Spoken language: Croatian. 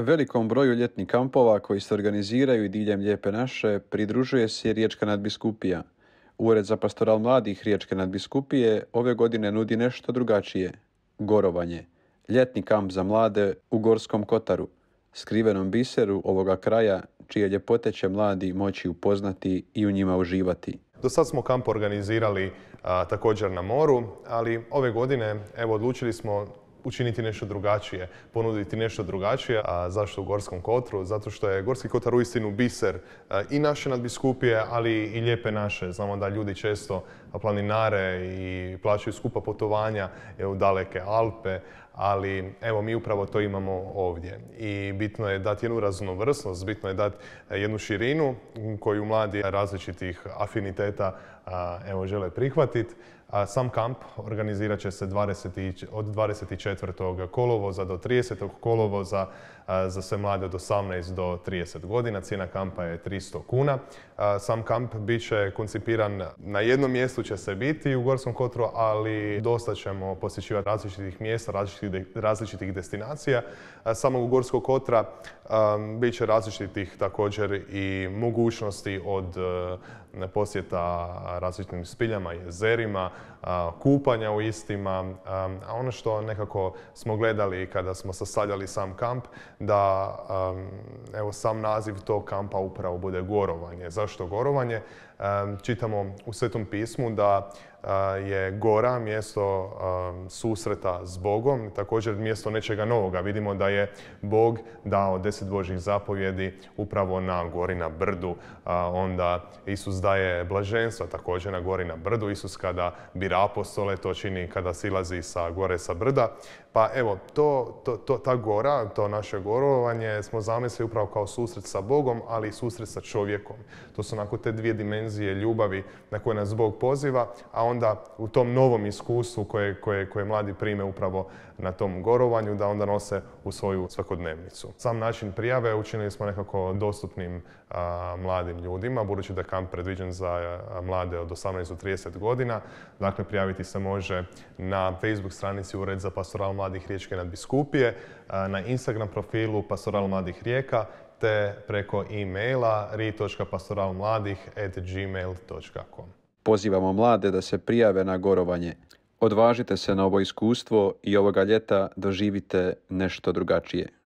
Velikom broju ljetnih kampova koji se organiziraju i diljem Lijepe naše pridružuje se Riječka nadbiskupija. Ured za pastoral mladih Riječke nadbiskupije ove godine nudi nešto drugačije. Gorovanje. Ljetni kamp za mlade u Gorskom Kotaru, skrivenom biseru ovoga kraja čije ljepote će mladi moći upoznati i u njima uživati. Do sad smo kamp organizirali također na moru, ali ove godine evo, odlučili smo učiniti nešto drugačije, ponuditi nešto drugačije. A zašto u Gorskom Kotru? Zato što je Gorski Kotar uistinu biser eh, i naše nadbiskupije, ali i lijepe naše. Znamo da ljudi često planinare i plaćaju skupa putovanja u daleke Alpe, ali evo mi upravo to imamo ovdje. I bitno je dati jednu raznovrsnost, bitno je dati e, jednu širinu koju mladi različitih afiniteta evo, žele prihvatiti. Sam kamp organizirat će se 20, od 24. kolovoza do 30. kolovoza za sve mlade od 18 do 30 godina. Cijena kampa je 300 kuna. Sam kamp bit će koncipiran na jednom mjestu će se biti u Gorskom Kotru, ali dosta ćemo posjećivati različitih mjesta, različitih različitih, različitih destinacija samog Gorskog kotra. Bit će različitih također i mogućnosti od posjeta različitim spiljama, jezerima, kupanja u istima. A ono što nekako smo gledali kada smo sastavljali sam kamp, da evo, sam naziv tog kampa upravo bude gorovanje. Zašto gorovanje? Čitamo u Svetom pismu da je gora mjesto susreta s Bogom, također mjesto nečega novoga. Vidimo da je Bog dao deset Božih zapovjedi upravo na gori, na brdu. Onda Isus da je blaženstva također na gori na brdu. Isus kada bira apostole, to čini kada silazi sa gore sa brda. Pa evo, to, to, to ta gora, to naše gorovanje smo zamislili upravo kao susret sa Bogom, ali i susret sa čovjekom. To su onako te dvije dimenzije ljubavi na koje nas Bog poziva, a onda u tom novom iskustvu koje, koje, koje mladi prime upravo na tom gorovanju, da onda nose u svoju svakodnevnicu. Sam način prijave učinili smo nekako dostupnim mladim ljudima, budući da kamp pred predviđen za mlade od 18 do 30 godina. Dakle, prijaviti se može na Facebook stranici Ured za pastoral mladih Riječke nadbiskupije, na Instagram profilu Pastoral mladih Rijeka te preko e-maila ri.pastoralmladih.gmail.com Pozivamo mlade da se prijave na gorovanje. Odvažite se na ovo iskustvo i ovoga ljeta doživite nešto drugačije.